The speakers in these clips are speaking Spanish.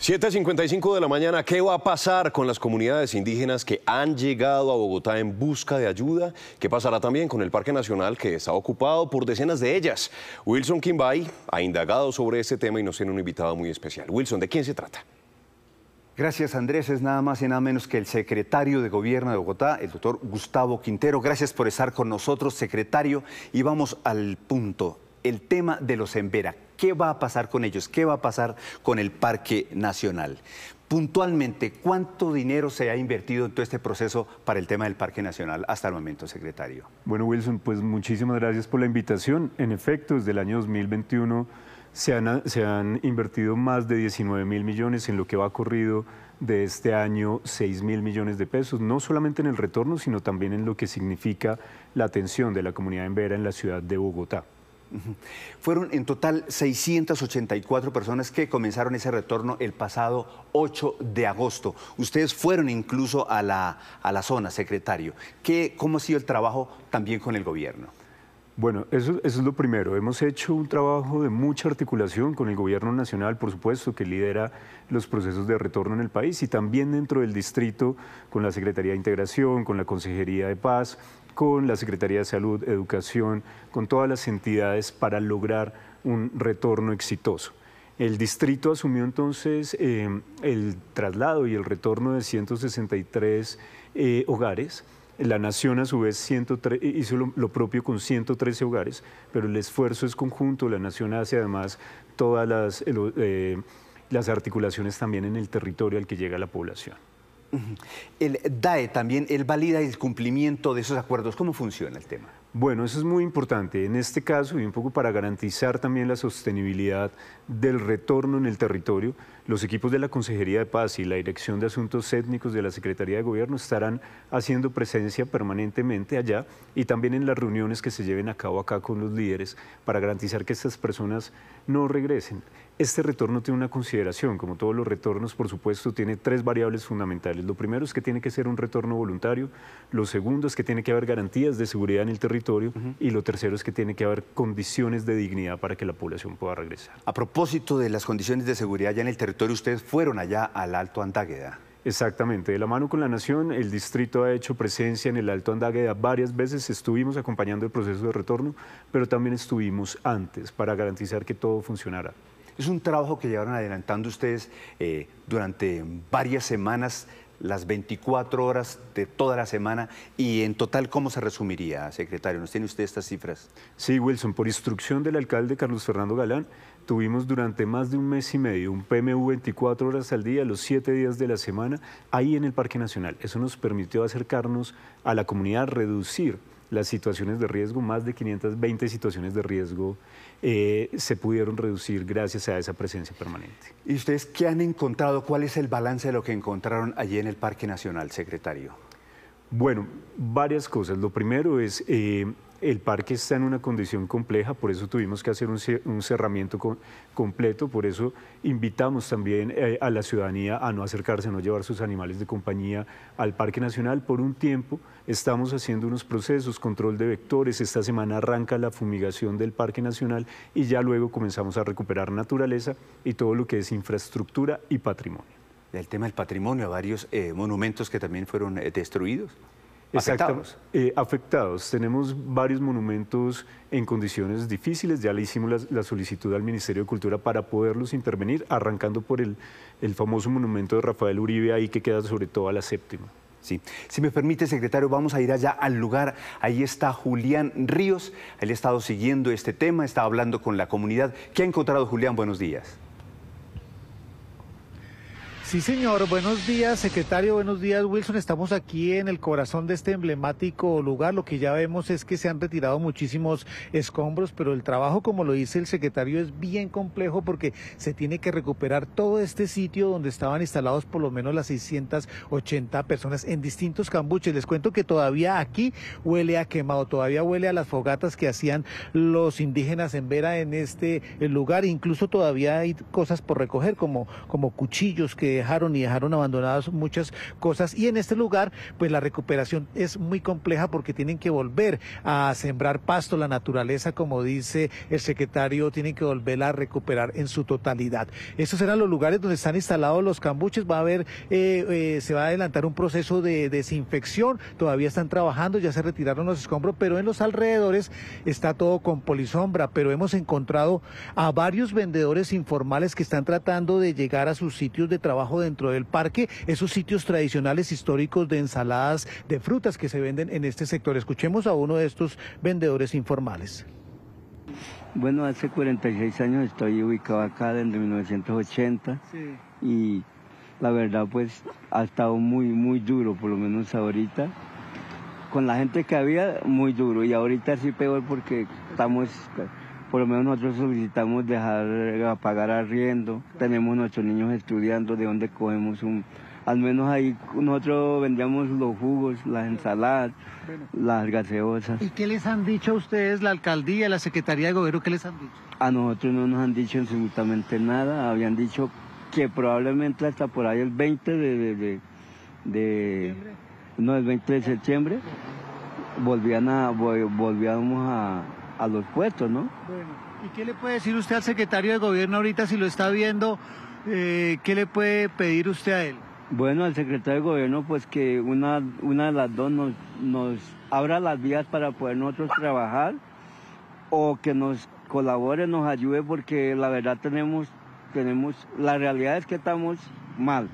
7.55 de la mañana, ¿qué va a pasar con las comunidades indígenas que han llegado a Bogotá en busca de ayuda? ¿Qué pasará también con el Parque Nacional que está ocupado por decenas de ellas? Wilson Kimbay ha indagado sobre este tema y nos tiene un invitado muy especial. Wilson, ¿de quién se trata? Gracias Andrés, es nada más y nada menos que el secretario de Gobierno de Bogotá, el doctor Gustavo Quintero. Gracias por estar con nosotros, secretario. Y vamos al punto, el tema de los embera. ¿Qué va a pasar con ellos? ¿Qué va a pasar con el Parque Nacional? Puntualmente, ¿cuánto dinero se ha invertido en todo este proceso para el tema del Parque Nacional hasta el momento, secretario? Bueno, Wilson, pues muchísimas gracias por la invitación. En efecto, desde el año 2021 se han, invertido más de 19 mil millones en lo que va corrido de este año 6 mil millones de pesos, no solamente en el retorno, sino también en lo que significa la atención de la comunidad en Vera en la ciudad de Bogotá. Fueron en total 684 personas que comenzaron ese retorno el pasado 8 de agosto. Ustedes fueron incluso a la, zona, secretario. ¿Qué, ¿Cómo ha sido el trabajo también con el gobierno? Bueno, eso, eso, es lo primero. Hemos hecho un trabajo de mucha articulación con el gobierno nacional, por supuesto, que lidera los procesos de retorno en el país y también dentro del distrito con la Secretaría de Integración, con la Consejería de Paz, con la Secretaría de Salud, Educación, con todas las entidades para lograr un retorno exitoso. El distrito asumió entonces eh, el traslado y el retorno de 163 eh, hogares. La nación a su vez hizo lo, propio con 113 hogares, pero el esfuerzo es conjunto. La nación hace además todas las eh, articulaciones también en el territorio al que llega la población. El DAE también, él valida el cumplimiento de esos acuerdos. ¿Cómo funciona el tema? Bueno, eso es muy importante en este caso y un poco para garantizar también la sostenibilidad del retorno en el territorio los equipos de la Consejería de Paz y la Dirección de Asuntos Étnicos de la Secretaría de Gobierno estarán haciendo presencia permanentemente allá y también en las reuniones que se lleven a cabo acá con los líderes para garantizar que estas personas no regresen. Este retorno tiene una consideración, como todos los retornos, por supuesto, tiene tres variables fundamentales. Lo primero es que tiene que ser un retorno voluntario, lo segundo es que tiene que haber garantías de seguridad en el territorio y lo tercero es que tiene que haber condiciones de dignidad para que la población pueda regresar. A propósito de las condiciones de seguridad ya en el territorio, ustedes fueron allá al Alto Andágueda. Exactamente, de la mano con la Nación, el distrito ha hecho presencia en el Alto Andágueda varias veces, estuvimos acompañando el proceso de retorno, pero también estuvimos antes para garantizar que todo funcionara. Es un trabajo que llevaron adelantando ustedes eh, durante varias semanas las 24 horas de toda la semana y en total, ¿cómo se resumiría, secretario? ¿Nos tiene usted estas cifras? Sí, Wilson, por instrucción del alcalde Carlos Fernando Galán, tuvimos durante más de un mes y medio un PMU 24 horas al día, los 7 días de la semana, ahí en el Parque Nacional. Eso nos permitió acercarnos a la comunidad, reducir las situaciones de riesgo, más de 520 situaciones de riesgo eh, se pudieron reducir gracias a esa presencia permanente. ¿Y ustedes qué han encontrado? ¿Cuál es el balance de lo que encontraron allí en el Parque Nacional, secretario? Bueno, varias cosas. Lo primero es, eh, el parque está en una condición compleja, por eso tuvimos que hacer un, cerramiento completo, por eso invitamos también eh, a la ciudadanía a no acercarse, a no llevar sus animales de compañía al Parque Nacional. Por un tiempo estamos haciendo unos procesos, control de vectores, esta semana arranca la fumigación del Parque Nacional y ya luego comenzamos a recuperar naturaleza y todo lo que es infraestructura y patrimonio. El tema del patrimonio, varios eh, monumentos que también fueron eh, destruidos afectados. Eh, afectados. Tenemos varios monumentos en condiciones difíciles. Ya le hicimos la, solicitud al Ministerio de Cultura para poderlos intervenir, arrancando por el, el famoso monumento de Rafael Uribe ahí que queda sobre todo a la séptima. Sí. Si me permite, secretario, vamos a ir allá al lugar. Ahí está Julián Ríos. Él ha estado siguiendo este tema, está hablando con la comunidad. ¿Qué ha encontrado Julián? Buenos días. Sí, señor. Buenos días, secretario. Buenos días, Wilson. Estamos aquí en el corazón de este emblemático lugar. Lo que ya vemos es que se han retirado muchísimos escombros, pero el trabajo, como lo dice el secretario, es bien complejo porque se tiene que recuperar todo este sitio donde estaban instalados por lo menos las 680 personas en distintos cambuches. Les cuento que todavía aquí huele a quemado, todavía huele a las fogatas que hacían los indígenas en Vera en este lugar. Incluso todavía hay cosas por recoger, como, como cuchillos que dejaron y dejaron abandonadas muchas cosas y en este lugar pues la recuperación es muy compleja porque tienen que volver a sembrar pasto, la naturaleza como dice el secretario, tienen que volverla a recuperar en su totalidad. Estos eran los lugares donde están instalados los cambuches, va a haber, eh, eh, se va a adelantar un proceso de desinfección, todavía están trabajando, ya se retiraron los escombros, pero en los alrededores está todo con polisombra, pero hemos encontrado a varios vendedores informales que están tratando de llegar a sus sitios de trabajo dentro del parque, esos sitios tradicionales históricos de ensaladas de frutas que se venden en este sector. Escuchemos a uno de estos vendedores informales. Bueno, hace 46 años estoy ubicado acá desde 1980 y la verdad pues ha estado muy, muy duro, por lo menos ahorita. Con la gente que había, muy duro y ahorita sí peor porque estamos por lo menos nosotros solicitamos dejar eh, pagar arriendo. Tenemos nuestros niños estudiando, de dónde cogemos un... Al menos ahí nosotros vendíamos los jugos, las ensaladas, las gaseosas. ¿Y qué les han dicho a ustedes la alcaldía, la Secretaría de Gobierno? ¿Qué les han dicho? A nosotros no nos han dicho absolutamente nada. Habían dicho que probablemente hasta por ahí el 20 de... de no, el 20 de septiembre volvían a, volvíamos a, a los puestos, ¿no? Bueno, ¿y qué le puede decir usted al secretario de gobierno ahorita si lo está viendo? Eh, ¿Qué le puede pedir usted a él? Bueno, al secretario de gobierno, pues que una, una de las dos nos, nos abra las vías para poder nosotros trabajar o que nos colabore, nos ayude, porque la verdad tenemos, tenemos, la realidad es que estamos mal.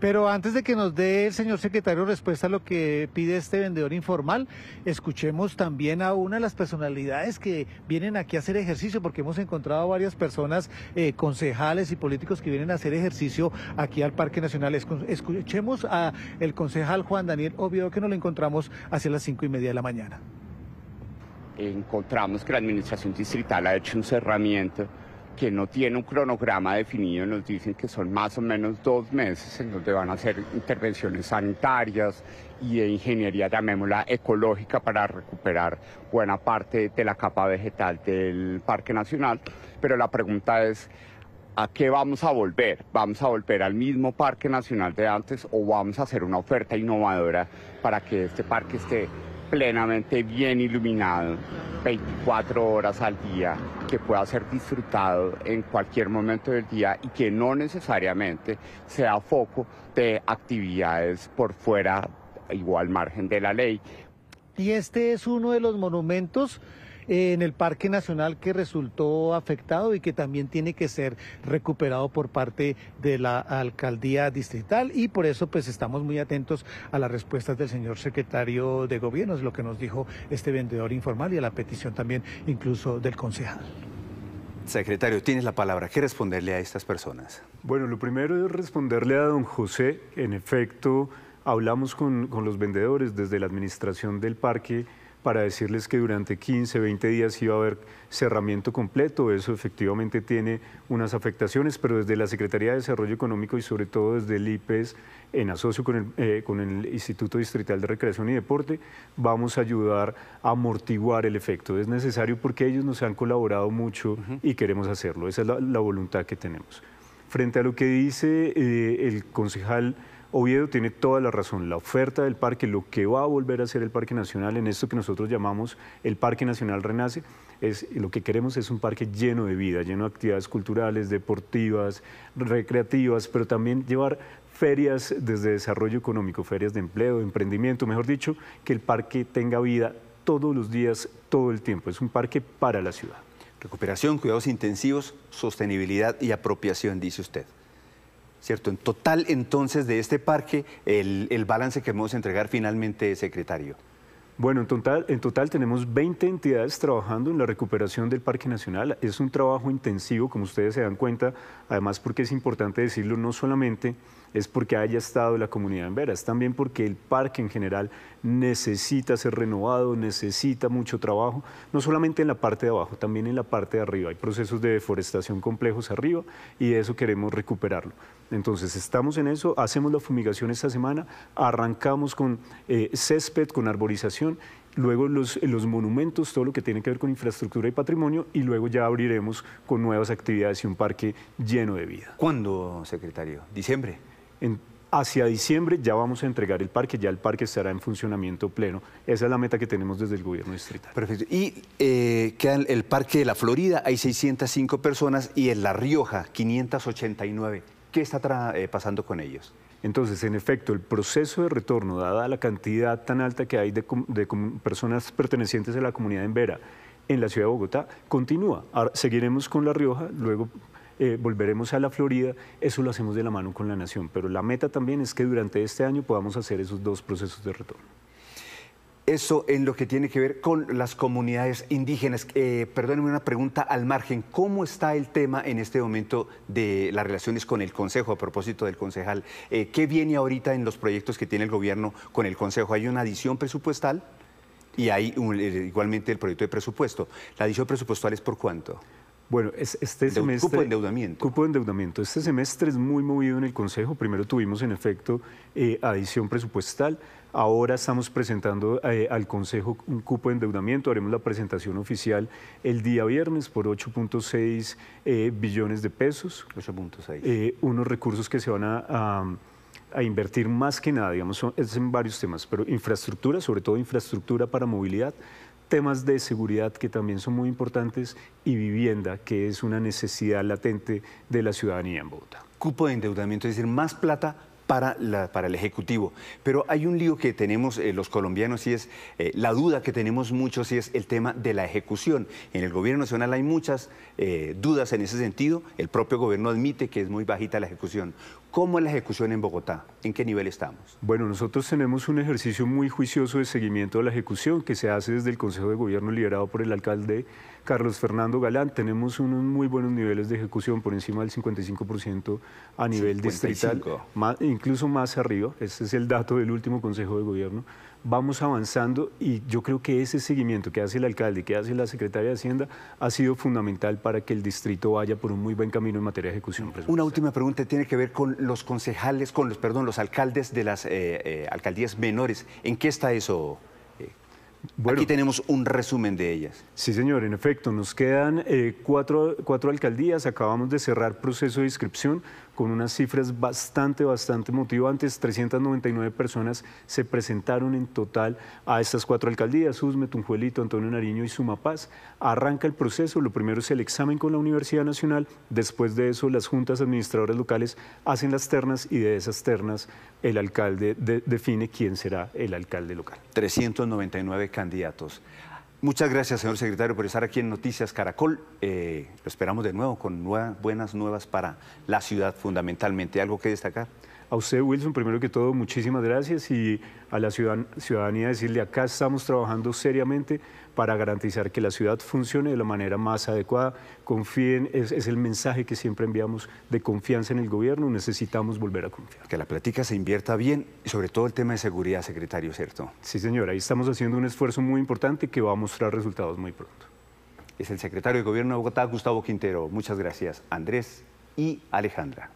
Pero antes de que nos dé el señor secretario respuesta a lo que pide este vendedor informal, escuchemos también a una de las personalidades que vienen aquí a hacer ejercicio, porque hemos encontrado varias personas, eh, concejales y políticos que vienen a hacer ejercicio aquí al Parque Nacional. Escuchemos a el concejal Juan Daniel obvio que nos lo encontramos hacia las cinco y media de la mañana. Encontramos que la administración distrital ha hecho un cerramiento que no tiene un cronograma definido, nos dicen que son más o menos dos meses en donde van a hacer intervenciones sanitarias y de ingeniería, llamémosla ecológica, para recuperar buena parte de la capa vegetal del Parque Nacional. Pero la pregunta es, ¿a qué vamos a volver? ¿Vamos a volver al mismo Parque Nacional de antes o vamos a hacer una oferta innovadora para que este parque esté plenamente bien iluminado, 24 horas al día, que pueda ser disfrutado en cualquier momento del día y que no necesariamente sea foco de actividades por fuera, igual margen de la ley. Y este es uno de los monumentos eh, en el Parque Nacional que resultó afectado y que también tiene que ser recuperado por parte de la alcaldía distrital y por eso pues estamos muy atentos a las respuestas del señor secretario de gobierno, es lo que nos dijo este vendedor informal y a la petición también incluso del concejal. Secretario, tienes la palabra. ¿Qué responderle a estas personas? Bueno, lo primero es responderle a don José. En efecto, hablamos con, con los vendedores desde la administración del parque para decirles que durante 15, 20 días iba a haber cerramiento completo. Eso efectivamente tiene unas afectaciones, pero desde la Secretaría de Desarrollo Económico y sobre todo desde el IPES, en asocio eh, con el, Instituto Distrital de Recreación y Deporte, vamos a ayudar a amortiguar el efecto. Es necesario porque ellos nos han colaborado mucho y queremos hacerlo. Esa es la, voluntad que tenemos. Frente a lo que dice eh, el concejal Oviedo tiene toda la razón. La oferta del parque, lo que va a volver a ser el Parque Nacional, en esto que nosotros llamamos el Parque Nacional Renace, es lo que queremos es un parque lleno de vida, lleno de actividades culturales, deportivas, recreativas, pero también llevar ferias desde desarrollo económico, ferias de empleo, de emprendimiento, mejor dicho, que el parque tenga vida todos los días, todo el tiempo. Es un parque para la ciudad. Recuperación, cuidados intensivos, sostenibilidad y apropiación, dice usted. ¿cierto? En total, entonces, de este parque, el, balance que vamos a entregar finalmente, secretario. Bueno, en total, en total tenemos 20 entidades trabajando en la recuperación del Parque Nacional. Es un trabajo intensivo, como ustedes se dan cuenta, además porque es importante decirlo, no solamente es porque haya estado la comunidad en veras, también porque el parque en general necesita ser renovado, necesita mucho trabajo, no solamente en la parte de abajo, también en la parte de arriba. Hay procesos de deforestación complejos arriba y eso queremos recuperarlo. Entonces estamos en eso, hacemos la fumigación esta semana, arrancamos con eh, césped, con arborización luego los, los, monumentos, todo lo que tiene que ver con infraestructura y patrimonio, y luego ya abriremos con nuevas actividades y un parque lleno de vida. ¿Cuándo, secretario? ¿Diciembre? hacia diciembre ya vamos a entregar el parque, ya el parque estará en funcionamiento pleno. Esa es la meta que tenemos desde el gobierno distrital. Perfecto. Y eh, queda el Parque de la Florida, hay 605 personas, y en La Rioja, 589. ¿Qué está eh, pasando con ellos? Entonces, en efecto, el proceso de retorno, dada la cantidad tan alta que hay de, personas pertenecientes a la comunidad en Vera, en la ciudad de Bogotá continúa. Ahora, seguiremos con La Rioja, luego eh, volveremos a la Florida, eso lo hacemos de la mano con la nación, pero la meta también es que durante este año podamos hacer esos dos procesos de retorno. Eso en lo que tiene que ver con las comunidades indígenas. Eh, perdónenme una pregunta al margen. ¿Cómo está el tema en este momento de las relaciones con el Consejo, a propósito del concejal? Eh, ¿Qué viene ahorita en los proyectos que tiene el gobierno con el Consejo? ¿Hay una adición presupuestal? Y hay igualmente el proyecto de presupuesto. ¿La adición presupuestal es por cuánto? Bueno, este semestre... Cupo endeudamiento. Cupo endeudamiento. Este semestre es muy movido en el Consejo. Primero tuvimos, en efecto, eh, adición presupuestal. Ahora estamos presentando eh, al Consejo un cupo de endeudamiento. Haremos la presentación oficial el día viernes por 8.6 eh, billones de pesos. 8.6. unos recursos que se van a, invertir más que nada, digamos, en varios temas, pero infraestructura, sobre todo infraestructura para movilidad, temas de seguridad que también son muy importantes y vivienda, que es una necesidad latente de la ciudadanía en Bogotá. Cupo de endeudamiento, es decir, más plata para, para, el Ejecutivo. Pero hay un lío que tenemos eh, los colombianos y es eh, la duda que tenemos muchos y es el tema de la ejecución. En el gobierno nacional hay muchas eh, dudas en ese sentido. El propio gobierno admite que es muy bajita la ejecución. ¿Cómo es la ejecución en Bogotá? ¿En qué nivel estamos? Bueno, nosotros tenemos un ejercicio muy juicioso de seguimiento de la ejecución que se hace desde el Consejo de Gobierno liderado por el alcalde Carlos Fernando Galán. Tenemos unos muy buenos niveles de ejecución por encima del 55% a nivel distrital, incluso más arriba. Este es el dato del último Consejo de Gobierno vamos avanzando y yo creo que ese seguimiento que hace el alcalde, que hace la secretaria de Hacienda, ha sido fundamental para que el distrito vaya por un muy buen camino en materia de ejecución Una última pregunta tiene que ver con los concejales, con los, perdón, los alcaldes de las eh, eh, alcaldías menores. ¿En qué está eso, eh? bueno, Aquí tenemos un resumen de ellas. Sí, señor, en efecto, nos quedan cuatro, cuatro alcaldías, acabamos de cerrar proceso de inscripción, con unas cifras bastante, bastante motivantes. 399 personas se presentaron en total a estas cuatro alcaldías, Usme, Tunjuelito, Antonio Nariño y Sumapaz. Arranca el proceso, lo primero es el examen con la Universidad Nacional, después de eso las juntas administradoras locales hacen las ternas y de esas ternas el alcalde define quién será el alcalde local. 399 candidatos. Muchas gracias, señor secretario, por estar aquí en Noticias Caracol. Eh, lo esperamos de nuevo con buenas nuevas para la ciudad, fundamentalmente. ¿Algo que destacar? A usted, Wilson, primero que todo, muchísimas gracias y a la ciudadanía decirle, acá estamos trabajando seriamente para garantizar que la ciudad funcione de la manera más adecuada. Confíen, es, el mensaje que siempre enviamos de confianza en el gobierno, necesitamos volver a confiar. Que la plática se invierta bien y sobre todo el tema de seguridad, secretario, ¿cierto? Sí, señor, ahí estamos haciendo un esfuerzo muy importante que va a mostrar resultados muy pronto. Es el secretario de Gobierno de Bogotá, Gustavo Quintero. Muchas gracias, Andrés y Alejandra.